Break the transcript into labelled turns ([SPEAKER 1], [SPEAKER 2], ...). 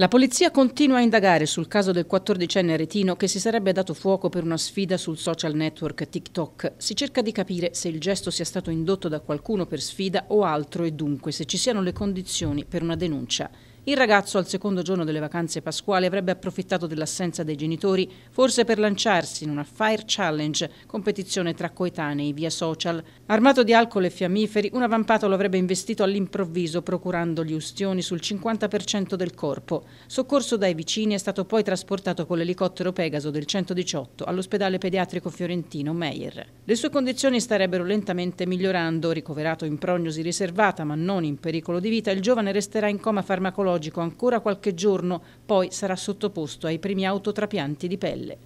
[SPEAKER 1] La polizia continua a indagare sul caso del 14enne retino che si sarebbe dato fuoco per una sfida sul social network TikTok. Si cerca di capire se il gesto sia stato indotto da qualcuno per sfida o altro e dunque se ci siano le condizioni per una denuncia. Il ragazzo al secondo giorno delle vacanze pasquali avrebbe approfittato dell'assenza dei genitori, forse per lanciarsi in una Fire Challenge, competizione tra coetanei via social. Armato di alcol e fiammiferi, una vampata lo avrebbe investito all'improvviso procurandogli ustioni sul 50% del corpo. Soccorso dai vicini è stato poi trasportato con l'elicottero Pegaso del 118 all'ospedale pediatrico fiorentino Meyer. Le sue condizioni starebbero lentamente migliorando, ricoverato in prognosi riservata ma non in pericolo di vita, il giovane resterà in coma farmacologico oncologico ancora qualche giorno, poi sarà sottoposto ai primi autotrapianti di pelle.